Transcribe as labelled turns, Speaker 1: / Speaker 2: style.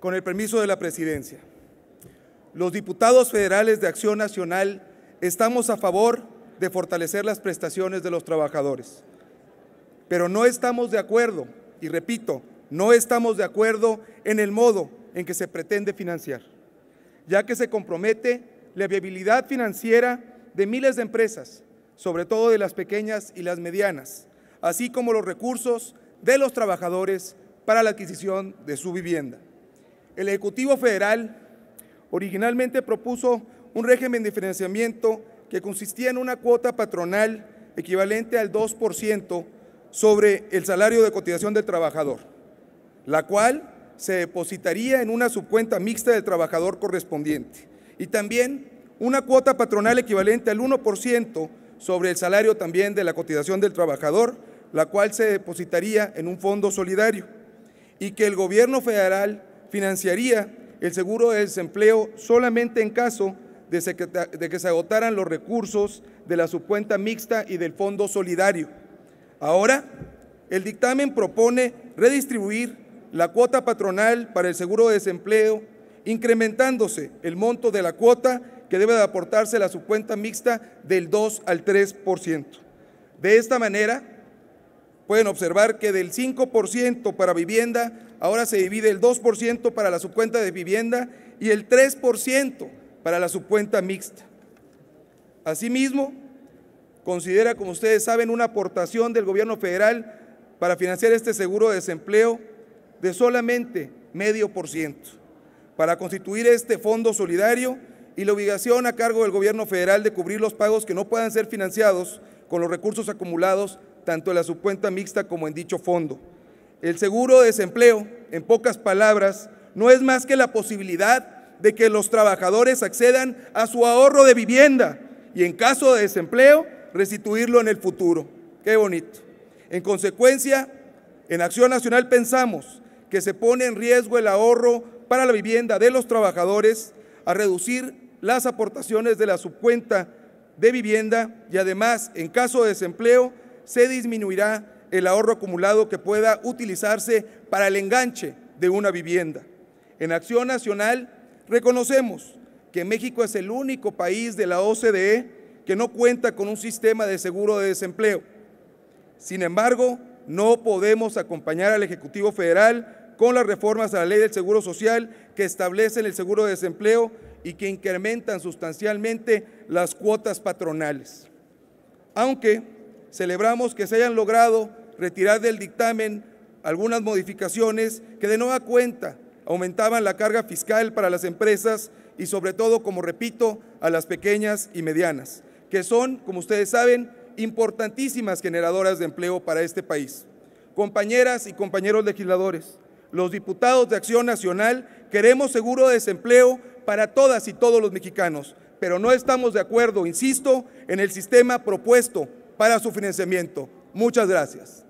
Speaker 1: con el permiso de la presidencia. Los diputados federales de Acción Nacional estamos a favor de fortalecer las prestaciones de los trabajadores, pero no estamos de acuerdo, y repito, no estamos de acuerdo en el modo en que se pretende financiar, ya que se compromete la viabilidad financiera de miles de empresas, sobre todo de las pequeñas y las medianas, así como los recursos de los trabajadores para la adquisición de su vivienda. El Ejecutivo Federal originalmente propuso un régimen de financiamiento que consistía en una cuota patronal equivalente al 2% sobre el salario de cotización del trabajador, la cual se depositaría en una subcuenta mixta del trabajador correspondiente y también una cuota patronal equivalente al 1% sobre el salario también de la cotización del trabajador, la cual se depositaría en un fondo solidario y que el gobierno federal financiaría el seguro de desempleo solamente en caso de, que se agotaran los recursos de la subcuenta mixta y del Fondo Solidario. Ahora, el dictamen propone redistribuir la cuota patronal para el seguro de desempleo, incrementándose el monto de la cuota que debe de aportarse la subcuenta mixta del 2 al 3%. De esta manera, pueden observar que del 5% para vivienda, ahora se divide el 2% para la subcuenta de vivienda y el 3% para la subcuenta mixta. Asimismo, considera, como ustedes saben, una aportación del gobierno federal para financiar este seguro de desempleo de solamente medio por ciento, para constituir este fondo solidario y la obligación a cargo del gobierno federal de cubrir los pagos que no puedan ser financiados con los recursos acumulados tanto en la subcuenta mixta como en dicho fondo. El seguro de desempleo, en pocas palabras, no es más que la posibilidad de que los trabajadores accedan a su ahorro de vivienda y en caso de desempleo restituirlo en el futuro. Qué bonito. En consecuencia, en Acción Nacional pensamos que se pone en riesgo el ahorro para la vivienda de los trabajadores a reducir las aportaciones de la subcuenta de vivienda y además, en caso de desempleo, se disminuirá el ahorro acumulado que pueda utilizarse para el enganche de una vivienda. En Acción Nacional reconocemos que México es el único país de la OCDE que no cuenta con un sistema de seguro de desempleo. Sin embargo, no podemos acompañar al Ejecutivo Federal con las reformas a la ley del Seguro Social que establecen el seguro de desempleo y que incrementan sustancialmente las cuotas patronales. Aunque celebramos que se hayan logrado retirar del dictamen algunas modificaciones que de nueva cuenta aumentaban la carga fiscal para las empresas y sobre todo, como repito, a las pequeñas y medianas, que son, como ustedes saben, importantísimas generadoras de empleo para este país. Compañeras y compañeros legisladores, los diputados de Acción Nacional queremos seguro de desempleo para todas y todos los mexicanos, pero no estamos de acuerdo, insisto, en el sistema propuesto para su financiamiento. Muchas gracias.